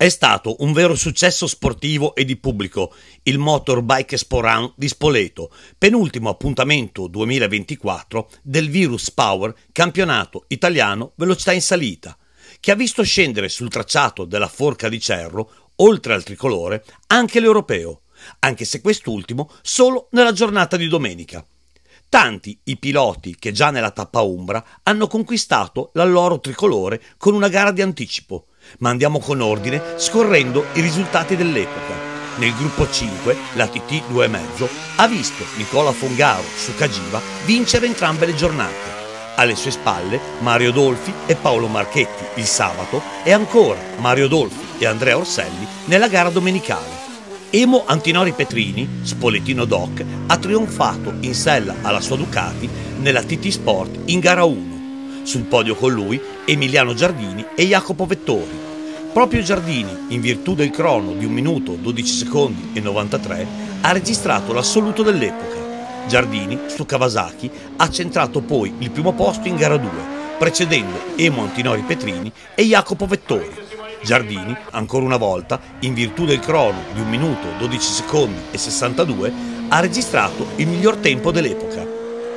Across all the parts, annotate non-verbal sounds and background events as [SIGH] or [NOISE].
È stato un vero successo sportivo e di pubblico il Motorbike Expo di Spoleto, penultimo appuntamento 2024 del Virus Power Campionato Italiano Velocità in Salita, che ha visto scendere sul tracciato della Forca di Cerro, oltre al tricolore, anche l'europeo, anche se quest'ultimo solo nella giornata di domenica. Tanti i piloti che già nella tappa Umbra hanno conquistato l'alloro tricolore con una gara di anticipo – ma andiamo con ordine scorrendo i risultati dell'epoca. Nel gruppo 5, la TT 2,5 ha visto Nicola Fongaro su Cagiva vincere entrambe le giornate. Alle sue spalle Mario Dolfi e Paolo Marchetti il sabato e ancora Mario Dolfi e Andrea Orselli nella gara domenicale. Emo Antinori Petrini, spolettino doc, ha trionfato in sella alla sua Ducati nella TT Sport in gara 1 sul podio con lui Emiliano Giardini e Jacopo Vettori. Proprio Giardini, in virtù del crono di 1 minuto 12 secondi e 93, ha registrato l'assoluto dell'epoca. Giardini, su Kawasaki, ha centrato poi il primo posto in gara 2, precedendo Emo Antinori Petrini e Jacopo Vettori. Giardini, ancora una volta, in virtù del crono di 1 minuto 12 secondi e 62, ha registrato il miglior tempo dell'epoca,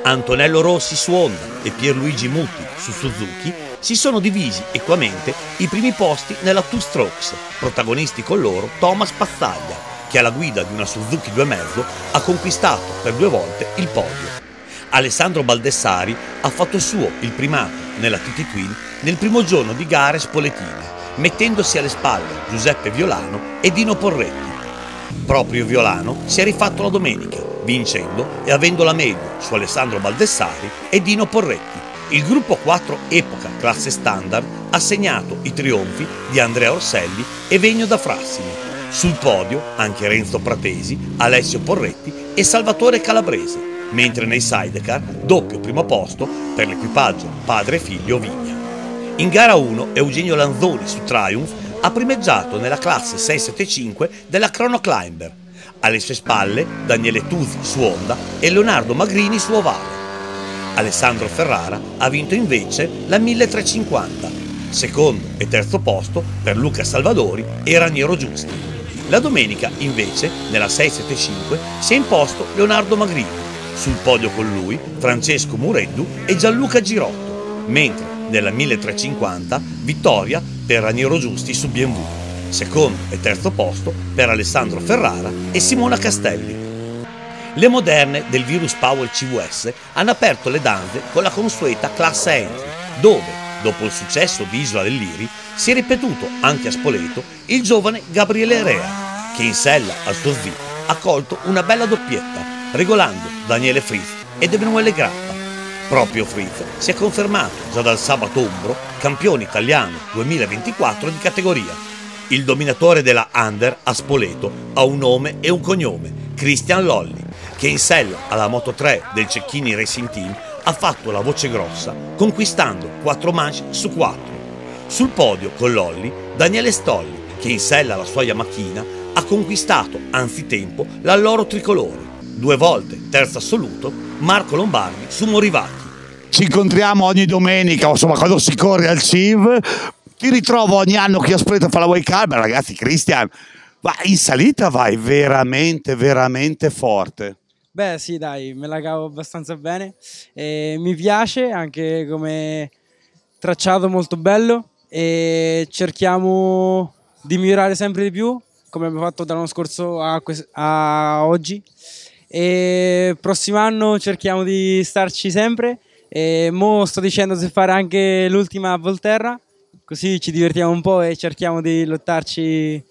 Antonello Rossi su Honda e Pierluigi Muti su Suzuki si sono divisi equamente i primi posti nella Two Strokes, protagonisti con loro Thomas Pazzaglia, che alla guida di una Suzuki 2,5 ha conquistato per due volte il podio. Alessandro Baldessari ha fatto suo il primato nella TT Twin nel primo giorno di gare spoletine, mettendosi alle spalle Giuseppe Violano e Dino Porretti. Proprio Violano si è rifatto la domenica vincendo e avendo la meglio su Alessandro Baldessari e Dino Porretti. Il gruppo 4 Epoca classe standard ha segnato i trionfi di Andrea Orselli e Vegno da Frassini. Sul podio anche Renzo Pratesi, Alessio Porretti e Salvatore Calabrese, mentre nei sidecar doppio primo posto per l'equipaggio padre e figlio Vigna. In gara 1 Eugenio Lanzoni su Triumph ha primeggiato nella classe 675 della Chrono Climber alle sue spalle Daniele Tuzzi su Honda e Leonardo Magrini su Ovale. Alessandro Ferrara ha vinto invece la 1350, secondo e terzo posto per Luca Salvadori e Raniero Giusti. La domenica, invece, nella 675 si è imposto Leonardo Magrini, sul podio con lui Francesco Mureddu e Gianluca Girotto, mentre nella 1350 vittoria per Raniero Giusti su BMW secondo e terzo posto per Alessandro Ferrara e Simona Castelli. Le moderne del Virus Power CVS hanno aperto le danze con la consueta classe entry, dove, dopo il successo di Isola dell'Iri, si è ripetuto anche a Spoleto il giovane Gabriele Rea, che in sella al suo svito ha colto una bella doppietta, regolando Daniele Friz ed Emanuele Grappa. Proprio Friz si è confermato già dal sabato ombro campione italiano 2024 di categoria il dominatore della Under a Spoleto ha un nome e un cognome, Christian Lolli, che in sella alla Moto 3 del Cecchini Racing Team ha fatto la voce grossa, conquistando 4 manche su 4. Sul podio con Lolli, Daniele Stolli, che in sella alla sua Yamachina ha conquistato anzitempo l'alloro tricolore. Due volte terzo assoluto Marco Lombardi su Morivati. Ci incontriamo ogni domenica, insomma, quando si corre al CIV ti ritrovo ogni anno che aspetto a fare la wake up, ragazzi, Cristian, ma in salita vai veramente, veramente forte. Beh sì dai, me la cavo abbastanza bene, e mi piace anche come tracciato molto bello e cerchiamo di migliorare sempre di più come abbiamo fatto dall'anno scorso a, a oggi e prossimo anno cerchiamo di starci sempre e mo sto dicendo se fare anche l'ultima Volterra così ci divertiamo un po' e cerchiamo di lottarci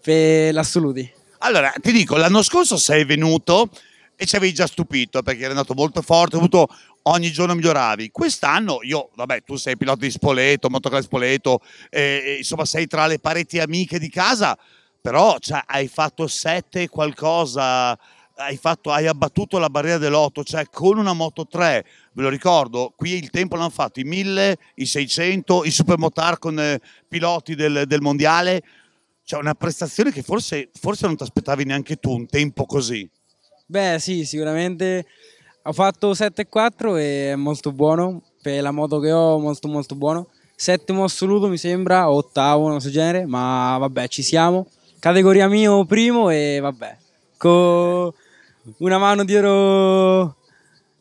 per l'assoluti. Allora, ti dico, l'anno scorso sei venuto e ci avevi già stupito perché eri andato molto forte, avuto, ogni giorno miglioravi. Quest'anno io, vabbè, tu sei pilota di Spoleto, motocross Spoleto, eh, insomma sei tra le pareti amiche di casa, però cioè, hai fatto sette qualcosa hai, fatto, hai abbattuto la barriera dell'otto, cioè con una Moto 3, ve lo ricordo, qui il tempo l'hanno fatto i 1000, i 600, i supermotar con eh, piloti del, del mondiale, cioè una prestazione che forse, forse non ti aspettavi neanche tu un tempo così. Beh sì, sicuramente ho fatto 7-4 e è molto buono, per la moto che ho molto molto buono. Settimo assoluto mi sembra, ottavo, non so genere, ma vabbè ci siamo. Categoria mio primo e vabbè. Una mano dietro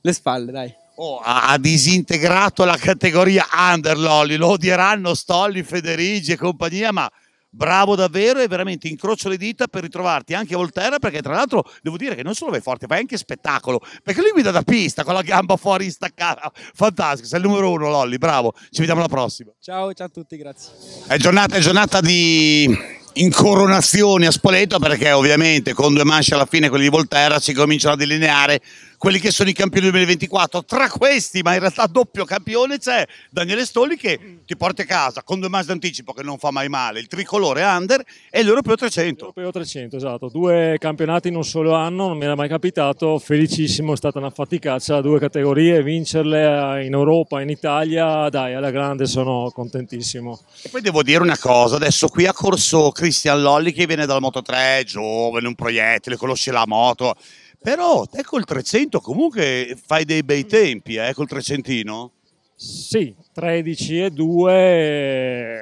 le spalle, dai. Oh, ha disintegrato la categoria under Lolli, lo odieranno Stolli, Federigi e compagnia, ma bravo davvero e veramente incrocio le dita per ritrovarti anche a Volterra perché tra l'altro devo dire che non solo vai forte, fai anche spettacolo, perché lui guida da pista con la gamba fuori staccata, fantastico, sei il numero uno Lolli, bravo, ci vediamo alla prossima. Ciao, ciao a tutti, grazie. È giornata, è giornata di incoronazioni a Spoleto perché ovviamente con due manche alla fine quelli di Volterra si cominciano a delineare quelli che sono i campioni 2024. Tra questi, ma in realtà doppio campione, c'è Daniele Stolli che ti porta a casa con due match d'anticipo che non fa mai male, il tricolore under e l'Europeo 300. L'Europeo 300, esatto. Due campionati in un solo anno, non mi era mai capitato, felicissimo, è stata una faticaccia, due categorie, vincerle eh, in Europa, in Italia, dai, alla grande sono contentissimo. E poi devo dire una cosa, adesso qui ha corso Cristian Lolli che viene dalla Moto 3, giovane, un proiettile, conosce la moto, però te col 300 comunque fai dei bei mm. tempi, eh, col 300. Sì, 13 e 2. Eh.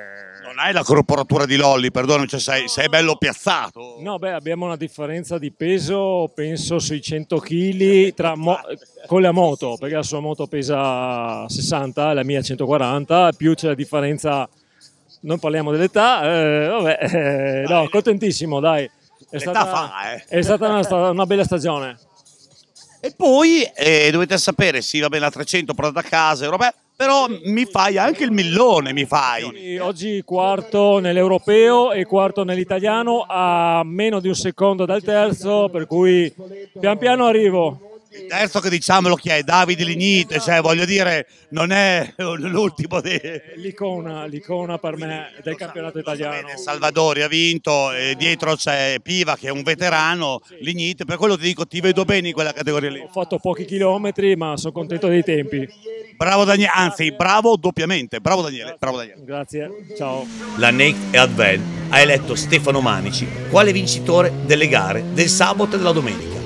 Non hai la corporatura di Lolli, perdono, cioè sei, sei, bello piazzato. No, beh, abbiamo una differenza di peso, penso sui 100 kg con la moto, perché la sua moto pesa 60, la mia 140, più c'è la differenza, non parliamo dell'età, eh, vabbè, eh, no, contentissimo, dai. È stata, fa, eh. è stata una, una bella stagione. E poi eh, dovete sapere, sì, va bene la 300 portata a casa, europea, però mi fai anche il millone, mi fai. Oggi quarto nell'europeo e quarto nell'italiano a meno di un secondo dal terzo, per cui pian piano arrivo. Il terzo che diciamolo chi è? Davide eh, Lignite, eh, cioè voglio dire, non è l'ultimo dei... Eh, l'icona, l'icona per me del campionato italiano. Salvadori ha vinto, dietro c'è Piva che è un veterano, Lignite, per quello ti dico ti vedo bene in quella categoria lì. Ho fatto pochi chilometri ma sono contento dei tempi. Bravo Daniele, anzi bravo doppiamente, bravo Daniele, bravo Daniele. Grazie, ciao. La e Advent ha eletto Stefano Manici quale vincitore delle gare del sabato e della domenica.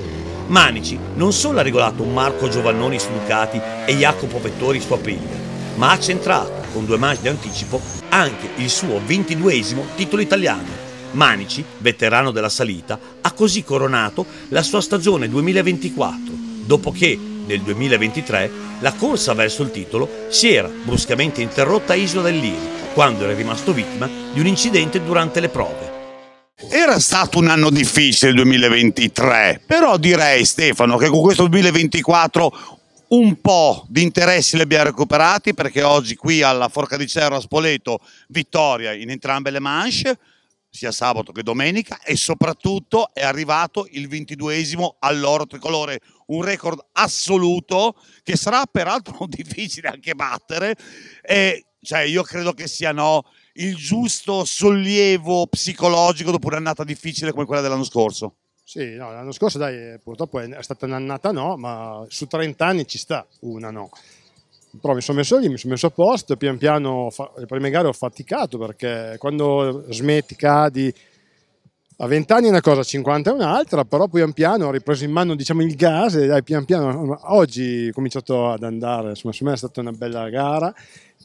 Manici non solo ha regolato Marco Giovannoni su Ducati e Jacopo Vettori su Aprilia, ma ha centrato, con due match di anticipo, anche il suo 22esimo titolo italiano. Manici, veterano della salita, ha così coronato la sua stagione 2024, dopo che, nel 2023, la corsa verso il titolo si era bruscamente interrotta a Isola del dell'Iri, quando era rimasto vittima di un incidente durante le prove. Era stato un anno difficile il 2023, però direi Stefano che con questo 2024 un po' di interessi li abbiamo recuperati perché oggi qui alla Forca di Cerro a Spoleto vittoria in entrambe le manche, sia sabato che domenica e soprattutto è arrivato il 22esimo all'oro tricolore, un record assoluto che sarà peraltro [LAUGHS] difficile anche battere e cioè io credo che siano il giusto sollievo psicologico dopo un'annata difficile come quella dell'anno scorso? Sì, no, l'anno scorso dai, purtroppo è stata un'annata no, ma su 30 anni ci sta una no. Però mi sono messo lì, mi sono messo a posto, pian piano le prime gare ho faticato perché quando smetti, cadi, a 20 anni è una cosa, a 50 è un'altra, però pian piano ho ripreso in mano diciamo, il gas e dai, pian piano oggi ho cominciato ad andare, insomma, su me è stata una bella gara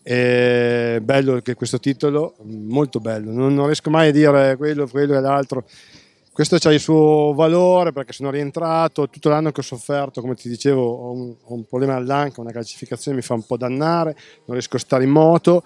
e bello anche questo titolo, molto bello, non, non riesco mai a dire quello, quello e l'altro. Questo ha il suo valore perché sono rientrato, tutto l'anno che ho sofferto, come ti dicevo, ho un, ho un problema all'anca, una calcificazione mi fa un po' dannare, non riesco a stare in moto,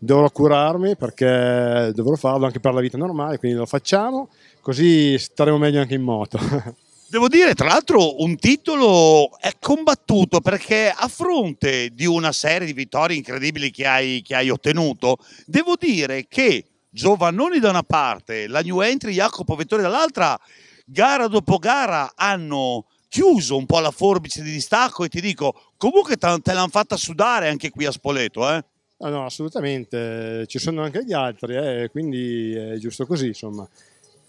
dovrò curarmi perché dovrò farlo anche per la vita normale, quindi lo facciamo, così staremo meglio anche in moto. [LAUGHS] Devo dire, tra l'altro, un titolo è combattuto perché a fronte di una serie di vittorie incredibili che hai, che hai ottenuto, devo dire che Giovannoni da una parte, la New Entry Jacopo Vettori dall'altra, gara dopo gara hanno chiuso un po' la forbice di distacco e ti dico, comunque te l'hanno fatta sudare anche qui a Spoleto, eh? No, ah, no, assolutamente, ci sono anche gli altri, eh, quindi è giusto così, insomma.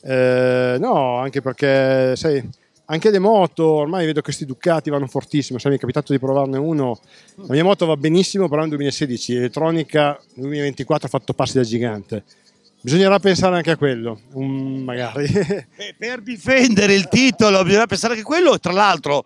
Eh, no, anche perché, sai anche le moto, ormai vedo che questi Ducati vanno fortissimo, se mi è capitato di provarne uno, la mia moto va benissimo, però nel 2016, elettronica nel 2024 ha fatto passi da gigante. Bisognerà pensare anche a quello, um, magari. [LAUGHS] per difendere il titolo bisognerà pensare anche a quello, tra l'altro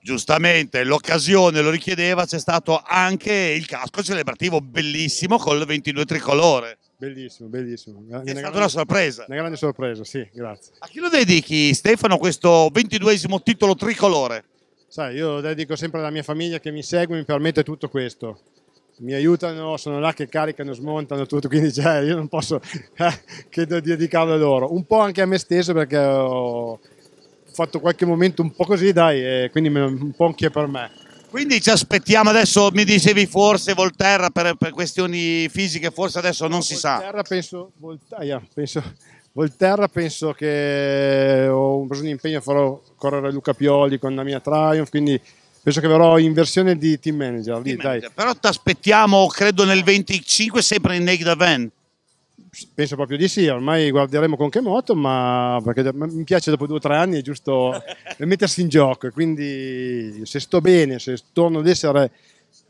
giustamente l'occasione lo richiedeva, c'è stato anche il casco celebrativo bellissimo col 22 tricolore. Bellissimo, bellissimo. È, è stata grande, una sorpresa. Una grande sorpresa, sì, grazie. A chi lo dedichi, Stefano, questo ventiduesimo titolo tricolore? Sai, io lo dedico sempre alla mia famiglia che mi segue e mi permette tutto questo. Mi aiutano, sono là che caricano, smontano tutto, quindi [LAUGHS] cioè, io non posso eh, che dedicarlo a loro. Un po' anche a me stesso perché ho fatto qualche momento un po' così, dai, e quindi un po' anche per me. Quindi ci aspettiamo adesso, mi dicevi forse Volterra per, per questioni fisiche, forse adesso non si Volterra sa. Penso, Voltaia, penso, Volterra penso che ho preso un impegno, farò correre Luca Pioli con la mia Triumph, quindi penso che verrò in versione di team manager. Team lì, manager. Però ti aspettiamo, credo nel 25, sempre in Naked Event. Penso proprio di sì, ormai guarderemo con che moto, ma perché mi piace dopo due o tre anni è giusto [LAUGHS] mettersi in gioco, quindi se sto bene, se torno ad essere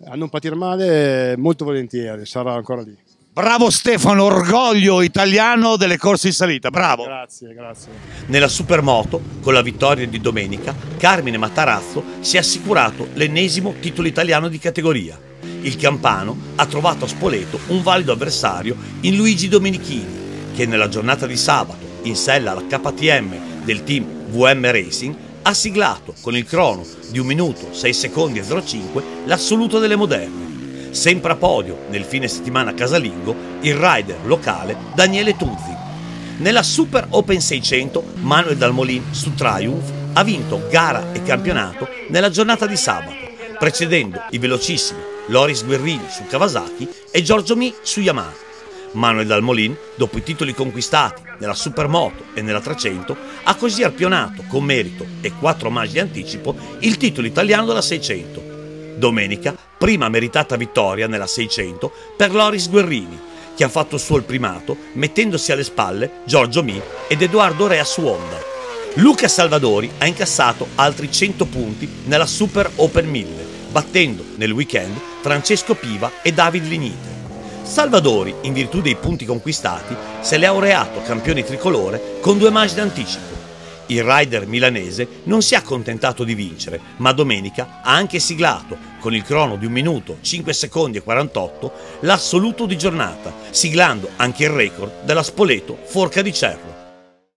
a non patire male, molto volentieri, sarà ancora lì. Bravo Stefano, orgoglio italiano delle corse in salita, bravo. Grazie, grazie. Nella Supermoto, con la vittoria di domenica, Carmine Matarazzo si è assicurato l'ennesimo titolo italiano di categoria. Il campano ha trovato a Spoleto un valido avversario in Luigi Domenichini, che nella giornata di sabato, in sella alla KTM del team VM Racing, ha siglato con il crono di 1 minuto 6 secondi e 05 l'assoluto delle moderne. Sempre a podio nel fine settimana casalingo il rider locale Daniele Tuzzi. Nella Super Open 600 Manuel Dalmolin su Triumph ha vinto gara e campionato nella giornata di sabato, precedendo i velocissimi Loris Guerrini su Kawasaki e Giorgio Mi su Yamaha. Manuel Dalmolin, dopo i titoli conquistati nella Supermoto e nella 300, ha così arpionato con merito e 4 omaggi di anticipo il titolo italiano della 600. Domenica prima meritata vittoria nella 600 per Loris Guerrini, che ha fatto suo il primato mettendosi alle spalle Giorgio Mi ed Edoardo Rea su Honda. Luca Salvadori ha incassato altri 100 punti nella Super Open 1000, battendo nel weekend Francesco Piva e David Lignite. Salvadori, in virtù dei punti conquistati, se l'è laureato campione tricolore con due match d'anticipo. Il rider milanese non si è accontentato di vincere, ma domenica ha anche siglato, con il crono di 1 minuto 5 secondi e 48, l'assoluto di giornata, siglando anche il record della Spoleto Forca di Cerro.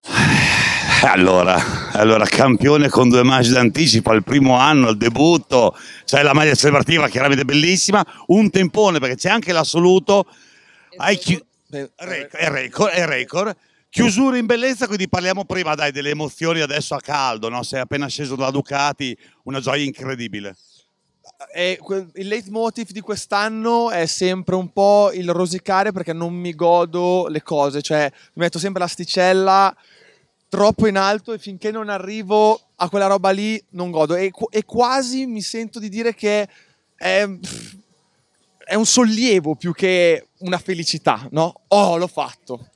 Eh, allora, allora, campione con due match d'anticipo al primo anno, al debutto, c'è la maglia celebrativa chiaramente bellissima, un tempone perché c'è anche l'assoluto, è il record, record Chiusura in bellezza, quindi parliamo prima dai, delle emozioni adesso a caldo, no? sei appena sceso dalla Ducati, una gioia incredibile. Eh, eh, e il leitmotiv di quest'anno è sempre un po' il rosicare perché non mi godo le cose, cioè mi metto sempre l'asticella troppo in alto e finché non arrivo a quella roba lì non godo e, e quasi mi sento di dire che è, è un sollievo più che una felicità, no? Oh, l'ho fatto!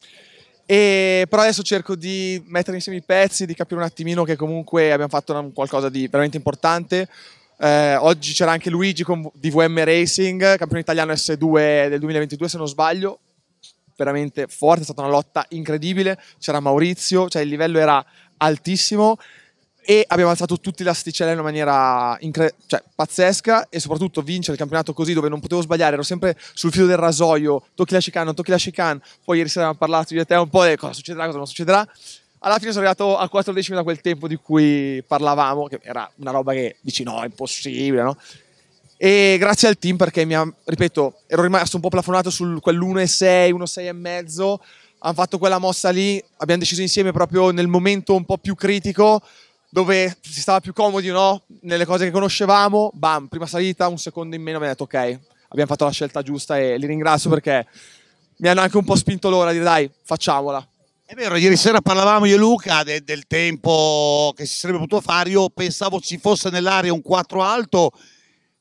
E, però adesso cerco di mettere insieme i pezzi, di capire un attimino che comunque abbiamo fatto una, qualcosa di veramente importante. Eh, oggi c'era anche Luigi con, di VM Racing, campione italiano S2 del 2022 se non sbaglio, veramente forte, è stata una lotta incredibile, c'era Maurizio, cioè il livello era altissimo e abbiamo alzato tutti l'asticella in una maniera incre- cioè, pazzesca e soprattutto vincere il campionato così dove non potevo sbagliare, ero sempre sul filo del rasoio, tocchi la chicane, non tocchi la chicane, poi ieri sera abbiamo parlato io e te un po' di cosa succederà, cosa non succederà, alla fine sono arrivato a 4 decimi da quel tempo di cui parlavamo, che era una roba che dici no, è impossibile, no? E grazie al team perché mi ha, ripeto, ero rimasto un po' plafonato su quell'1,6, mezzo, hanno fatto quella mossa lì, abbiamo deciso insieme proprio nel momento un po' più critico dove si stava più comodi, no? Nelle cose che conoscevamo, bam, prima salita, un secondo in meno, mi ha detto ok, abbiamo fatto la scelta giusta e li ringrazio mm. perché mi hanno anche un po' spinto l'ora a dai, facciamola. È vero, ieri sera parlavamo io e Luca de, del tempo che si sarebbe potuto fare, io pensavo ci fosse nell'area un 4 alto,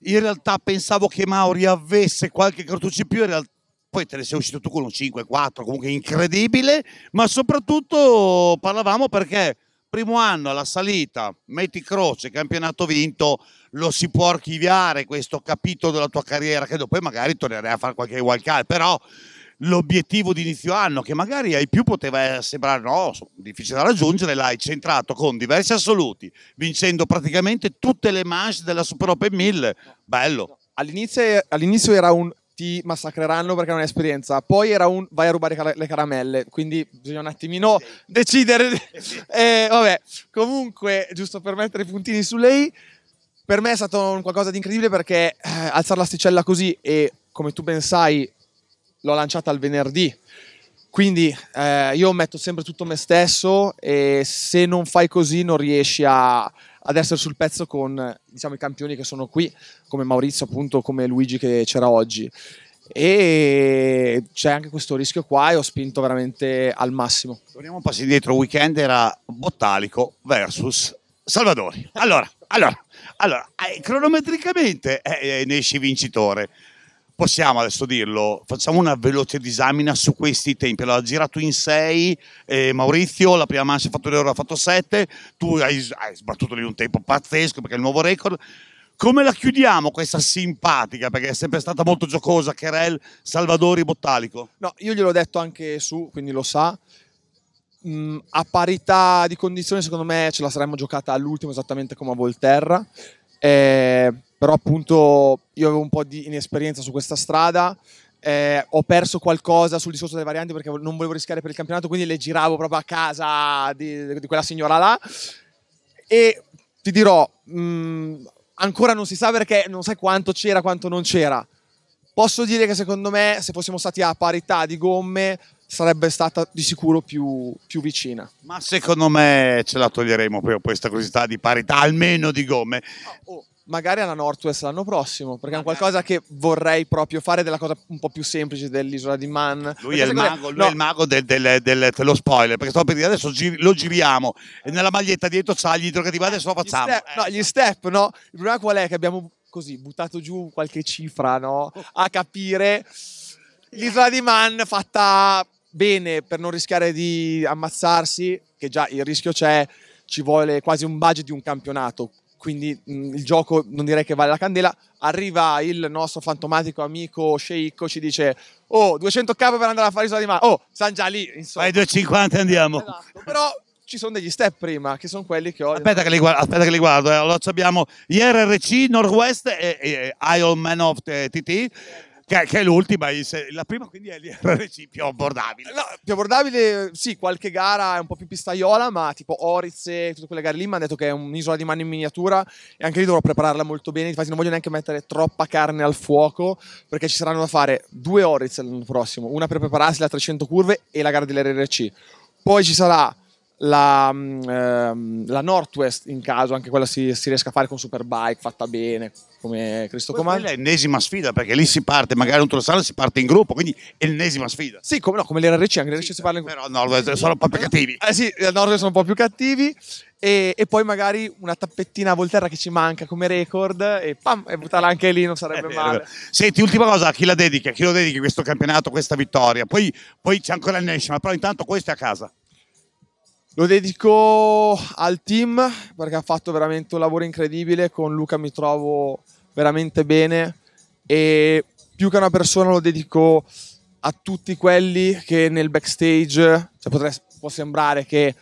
in realtà pensavo che Mauri avesse qualche cartuccio in più, in realtà poi te ne sei uscito tu con un 5-4, comunque incredibile, ma soprattutto parlavamo perché primo anno alla salita, metti croce, campionato vinto, lo si può archiviare questo capitolo della tua carriera, che poi magari tornerai a fare qualche wild card, però l'obiettivo di inizio anno, che magari ai più poteva sembrare no, difficile da raggiungere, l'hai centrato con diversi assoluti, vincendo praticamente tutte le manche della Super Open 1000, bello. All'inizio, all era un ti massacreranno perché non hai esperienza. Poi era un vai a rubare car- le caramelle, quindi bisogna un attimino decidere. [LAUGHS] eh, vabbè, comunque, giusto per mettere i puntini su lei, per me è stato qualcosa di incredibile perché eh, alzare l'asticella così e come tu ben sai l'ho lanciata il venerdì. Quindi eh, io metto sempre tutto me stesso e se non fai così non riesci a, ad essere sul pezzo con diciamo, i campioni che sono qui, come Maurizio, appunto, come Luigi che c'era oggi. E c'è anche questo rischio qua e ho spinto veramente al massimo. Torniamo un passo indietro, weekend era Bottalico versus Salvadori. Allora, allora, allora eh, cronometricamente eh, eh, ne esci vincitore possiamo adesso dirlo, facciamo una veloce disamina su questi tempi. Allora, ha girato in 6, eh, Maurizio, la prima mancia ha fatto l'euro, ha fatto 7, tu hai, hai sbattuto lì un tempo pazzesco perché è il nuovo record. Come la chiudiamo questa simpatica, perché è sempre stata molto giocosa, Cherel, Salvadori, Bottalico? No, io gliel'ho detto anche su, quindi lo sa. Mm, a parità di condizioni, secondo me ce la saremmo giocata all'ultimo esattamente come a Volterra. Eh, però appunto io avevo un po' di inesperienza su questa strada, eh, ho perso qualcosa sul discorso delle varianti perché non volevo rischiare per il campionato, quindi le giravo proprio a casa di, di quella signora là e ti dirò, mh, mm, ancora non si sa perché non sai quanto c'era, quanto non c'era. Posso dire che secondo me se fossimo stati a parità di gomme sarebbe stata di sicuro più, più, vicina. Ma secondo me ce la toglieremo proprio questa curiosità di parità, almeno di gomme. Ah, oh, oh magari alla Northwest l'anno prossimo, perché magari. è qualcosa che vorrei proprio fare, della cosa un po' più semplice dell'isola di Man. Lui, è il, mago, lui no. è il mago, del, del, del, dello spoiler, perché sto per dire adesso giri, lo giriamo e nella maglietta dietro c'ha gli interrogativi, eh, adesso lo facciamo. Gli step, eh. no, gli step, no? Il problema qual è? Che abbiamo così buttato giù qualche cifra, no? A capire l'isola di Man fatta bene per non rischiare di ammazzarsi, che già il rischio c'è, ci vuole quasi un budget di un campionato quindi mh, mm, il gioco non direi che vale la candela. Arriva il nostro fantomatico amico Sheikko, ci dice: Oh, 200k per andare a fare i di ma oh, San già lì. Insomma. Vai 250 e andiamo. Esatto, però ci sono degli step prima, che sono quelli che ho. Aspetta che li guardo, aspetta che li guardo. Eh. Allora abbiamo IRRC, Northwest e, e Iron Man of the TT che, che è l'ultima, la prima quindi è l'IRC [LAUGHS] più abbordabile. No, più abbordabile, sì, qualche gara è un po' più pistaiola, ma tipo Orize, tutte quelle gare lì mi hanno detto che è un'isola di mano in miniatura e anche lì dovrò prepararla molto bene, infatti non voglio neanche mettere troppa carne al fuoco perché ci saranno da fare due Orize l'anno prossimo, una per prepararsi la 300 curve e la gara dell'RRC. Poi ci sarà la, mm, ehm, la, Northwest in caso, anche quella si, si riesca a fare con Superbike, fatta bene come Cristo Comando. Quella è l'ennesima sfida perché lì si parte, magari un Trossano si parte in gruppo, quindi è l'ennesima sfida. Sì, come, no, come le RC, anche le RC sì, si parla in gruppo. Però Northwest sono un po' più eh, cattivi. Eh sì, a Northwest sono un po' più cattivi. E, e, poi magari una tappettina a Volterra che ci manca come record e pam, e buttarla eh, anche lì non sarebbe male. Senti, ultima cosa, a chi la dedica? A chi lo dedichi questo campionato, questa vittoria? Poi, poi c'è ancora il National, però intanto questo è a casa. Lo dedico al team perché ha fatto veramente un lavoro incredibile, con Luca mi trovo veramente bene e più che una persona lo dedico a tutti quelli che nel backstage, cioè potrei, può sembrare che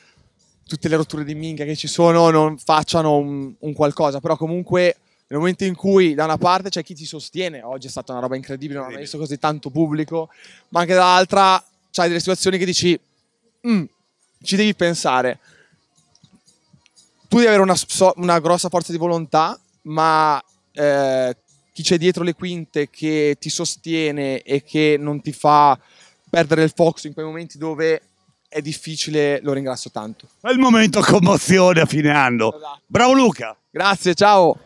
tutte le rotture di minchia che ci sono non facciano un, un qualcosa, però comunque nel momento in cui da una parte c'è chi ti sostiene, oggi è stata una roba incredibile, non ho visto così tanto pubblico, ma anche dall'altra c'hai delle situazioni che dici, mm, ci devi pensare. Tu devi avere una, una grossa forza di volontà, ma eh, chi c'è dietro le quinte che ti sostiene e che non ti fa perdere il focus in quei momenti dove è difficile, lo ringrazio tanto. È il momento commozione a fine anno. Esatto. Bravo Luca. Grazie, ciao.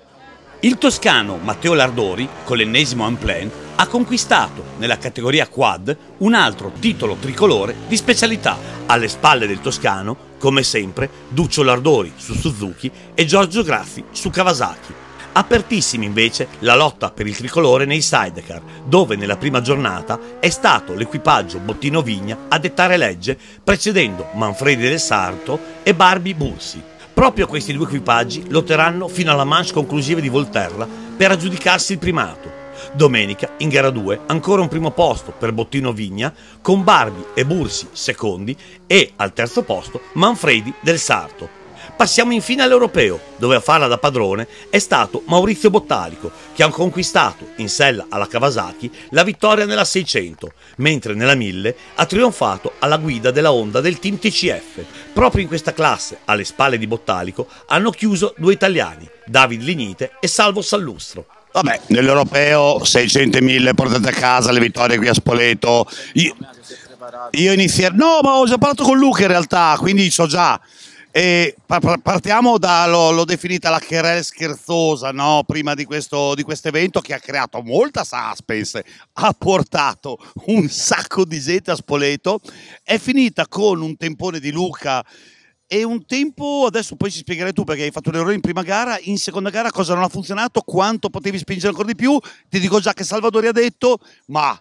Il toscano Matteo Lardori, con l'ennesimo unplan, ha conquistato nella categoria quad un altro titolo tricolore di specialità alle spalle del toscano, come sempre, Duccio Lardori su Suzuki e Giorgio Graffi su Kawasaki. Apertissimi invece la lotta per il tricolore nei sidecar, dove nella prima giornata è stato l'equipaggio Bottino Vigna a dettare legge, precedendo Manfredi del Sarto e Barbie Bursi. Proprio questi due equipaggi lotteranno fino alla manche conclusiva di Volterra per aggiudicarsi il primato, Domenica, in gara 2, ancora un primo posto per Bottino Vigna, con Barbi e Bursi secondi e al terzo posto Manfredi del Sarto. Passiamo infine all'Europeo, dove a farla da padrone è stato Maurizio Bottalico, che ha conquistato in sella alla Kawasaki la vittoria nella 600, mentre nella 1000 ha trionfato alla guida della Honda del team TCF. Proprio in questa classe, alle spalle di Bottalico, hanno chiuso due italiani, David Lignite e Salvo Sallustro. Vabbè, nell'Europeo 600.000 portate a casa, le vittorie qui a Spoleto. Io, io inizierei... No, ma ho già parlato con Luca in realtà, quindi so già. E partiamo da, l'ho, definita la querela scherzosa, no? prima di questo, di quest evento che ha creato molta suspense, ha portato un sacco di gente a Spoleto, è finita con un tempone di Luca e un tempo, adesso poi ci spiegherai tu perché hai fatto un errore in prima gara, in seconda gara cosa non ha funzionato, quanto potevi spingere ancora di più. Ti dico già che Salvatore ha detto, ma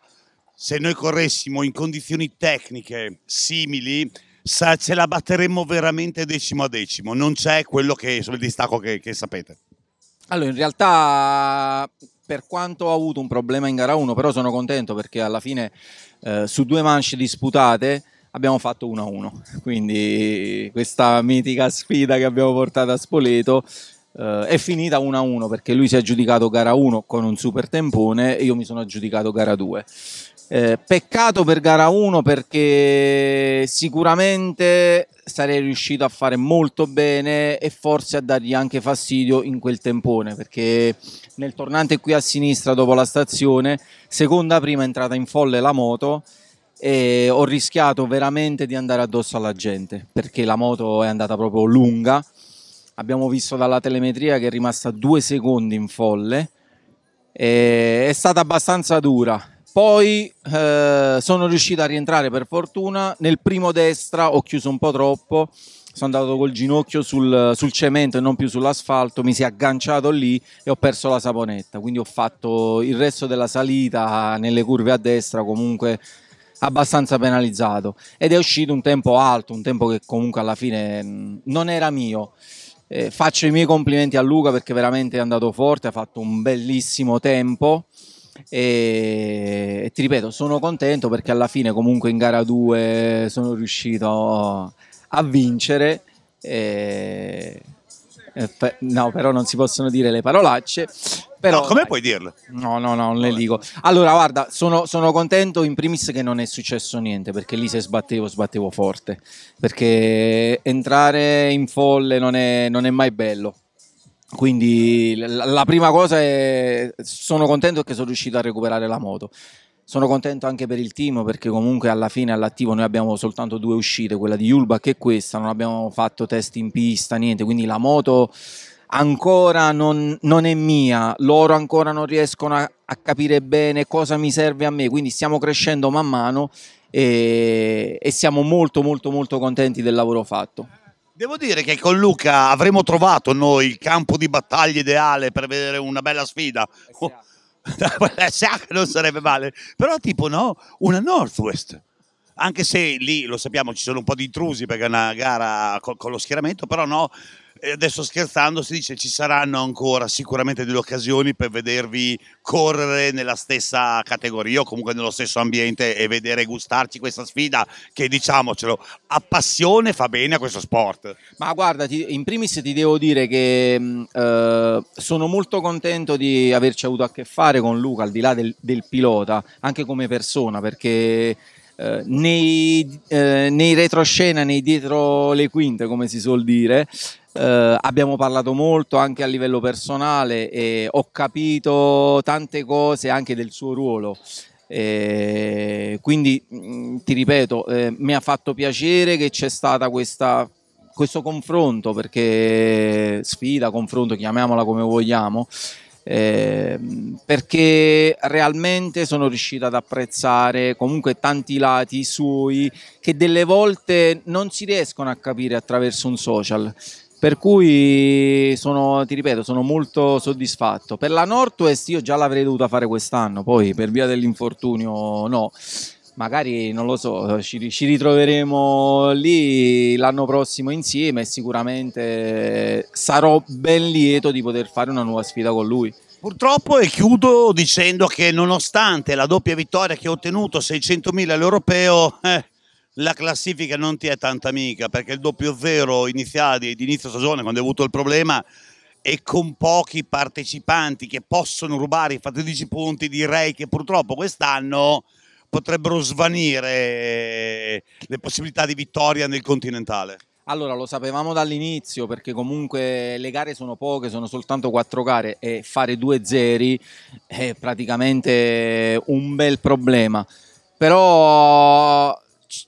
se noi corressimo in condizioni tecniche simili, ce la batteremmo veramente decimo a decimo. Non c'è quello che, sul distacco che, che sapete. Allora, in realtà per quanto ho avuto un problema in gara 1, però sono contento perché alla fine eh, su due manche disputate abbiamo fatto 1-1. Quindi questa mitica sfida che abbiamo portato a Spoleto Uh, è finita 1-1 perché lui si è aggiudicato gara 1 con un super tempone e io mi sono aggiudicato gara 2. Eh, peccato per gara 1 perché sicuramente sarei riuscito a fare molto bene e forse a dargli anche fastidio in quel tempone perché nel tornante qui a sinistra dopo la stazione, seconda prima è entrata in folle la moto e ho rischiato veramente di andare addosso alla gente perché la moto è andata proprio lunga. Abbiamo visto dalla telemetria che è rimasta due secondi in folle. E è stata abbastanza dura. Poi eh, sono riuscito a rientrare per fortuna. Nel primo destra ho chiuso un po' troppo. Sono andato col ginocchio sul, sul cemento e non più sull'asfalto. Mi si è agganciato lì e ho perso la saponetta. Quindi ho fatto il resto della salita nelle curve a destra comunque abbastanza penalizzato ed è uscito un tempo alto, un tempo che comunque alla fine mm, non era mio. Eh, faccio i miei complimenti a Luca perché veramente è andato forte, ha fatto un bellissimo tempo e, e ti ripeto sono contento perché alla fine comunque in gara 2 sono riuscito a vincere. E eh, per, no, però non si possono dire le parolacce. Però, no, come puoi dirlo? No, no, no, non le dico. Allora, guarda, sono, sono, contento in primis che non è successo niente, perché lì se sbattevo, sbattevo forte. Perché entrare in folle non è, non è mai bello. Quindi la, la prima cosa è sono contento che sono riuscito a recuperare la moto. Sono contento anche per il team perché comunque alla fine all'attivo noi abbiamo soltanto due uscite, quella di Ulbach e questa, non abbiamo fatto test in pista, niente, quindi la moto ancora non, non è mia, loro ancora non riescono a, a, capire bene cosa mi serve a me, quindi stiamo crescendo man mano e, e siamo molto molto molto contenti del lavoro fatto. Devo dire che con Luca avremo trovato noi il campo di battaglia ideale per vedere una bella sfida. Oh, [LAUGHS] non sarebbe male, però tipo no, una Northwest. Anche se lì lo sappiamo ci sono un po' di intrusi perché è una gara con, con lo schieramento, però no, adesso scherzando si dice ci saranno ancora sicuramente delle occasioni per vedervi correre nella stessa categoria o comunque nello stesso ambiente e vedere gustarci questa sfida che diciamocelo a passione fa bene a questo sport. Ma guarda, ti, in primis ti devo dire che mm, eh, sono molto contento di averci avuto a che fare con Luca al di là del, del pilota, anche come persona perché Uh, nei, uh, nei, retroscena, nei dietro le quinte, come si suol dire, eh, abbiamo parlato molto anche a livello personale e ho capito tante cose anche del suo ruolo. Eh, quindi mm, ti ripeto, eh, mi ha fatto piacere che c'è stato questo confronto, perché sfida, confronto, chiamiamola come vogliamo, eh, perché realmente sono riuscito ad apprezzare comunque tanti lati suoi che delle volte non si riescono a capire attraverso un social. Per cui sono, ti ripeto, sono molto soddisfatto. Per la Northwest io già l'avrei dovuta fare quest'anno, poi per via dell'infortunio no. Magari, non lo so, ci, ci ritroveremo lì l'anno prossimo insieme e sicuramente sarò ben lieto di poter fare una nuova sfida con lui. Purtroppo, e chiudo dicendo che nonostante la doppia vittoria che ho ottenuto, 600.000 all'europeo, eh, la classifica non ti è tanta amica perché il doppio zero iniziale di inizio stagione quando hai avuto il problema e con pochi partecipanti che possono rubare i 14 punti direi che purtroppo quest'anno potrebbero svanire eh, le possibilità di vittoria nel continentale. Allora, lo sapevamo dall'inizio perché comunque le gare sono poche, sono soltanto quattro gare e fare due zeri è praticamente un bel problema. Però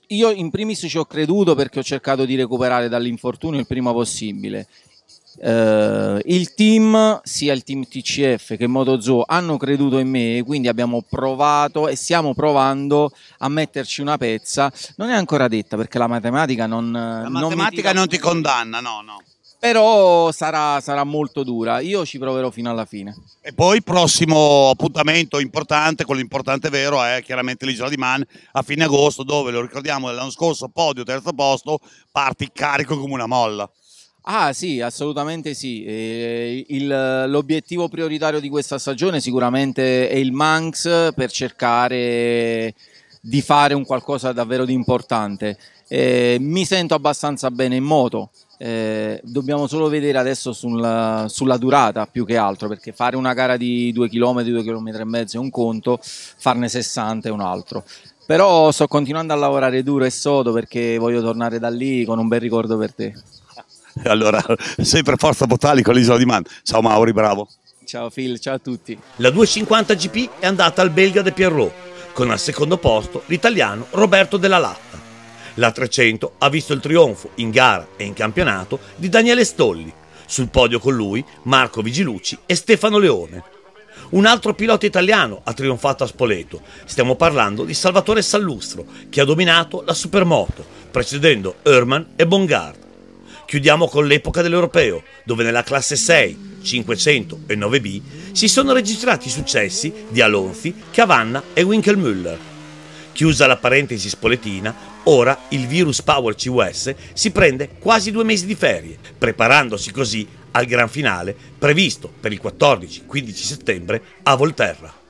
io in primis ci ho creduto perché ho cercato di recuperare dall'infortunio il prima possibile. Uh, il team, sia il team TCF che MotoZoo, hanno creduto in me, quindi abbiamo provato e stiamo provando a metterci una pezza. Non è ancora detta perché la matematica non. La matematica non ti condanna, no, no però sarà, sarà, molto dura. Io ci proverò fino alla fine. E poi prossimo appuntamento importante, quello importante vero, è chiaramente l'isola di Man a fine agosto, dove lo ricordiamo dell'anno scorso, podio, terzo posto, parti carico come una molla. Ah sì, assolutamente sì. Eh, l'obiettivo prioritario di questa stagione sicuramente è il Manx per cercare di fare un qualcosa davvero di importante. Eh, mi sento abbastanza bene in moto, eh, dobbiamo solo vedere adesso sulla, sulla, durata più che altro, perché fare una gara di 2 km, 2 km e mezzo è un conto, farne 60 è un altro. Però sto continuando a lavorare duro e sodo perché voglio tornare da lì con un bel ricordo per te. [LAUGHS] Allora, sempre Forza con l'isola di Man. Ciao Mauri, bravo. Ciao Phil, ciao a tutti. La 250 GP è andata al belga De Pierrot, con al secondo posto l'italiano Roberto Della Latta. La 300 ha visto il trionfo in gara e in campionato di Daniele Stolli, sul podio con lui Marco Vigilucci e Stefano Leone. Un altro pilota italiano ha trionfato a Spoleto, stiamo parlando di Salvatore Sallustro, che ha dominato la Supermoto, precedendo Herman e Bongard. Chiudiamo con l'epoca dell'Europeo, dove nella classe 6, 500 e 9B si sono registrati i successi di Alonzi, Cavanna e Winkelmüller. Chiusa la parentesi spoletina, Ora il virus Power CUS si prende quasi due mesi di ferie, preparandosi così al gran finale previsto per il 14-15 settembre a Volterra.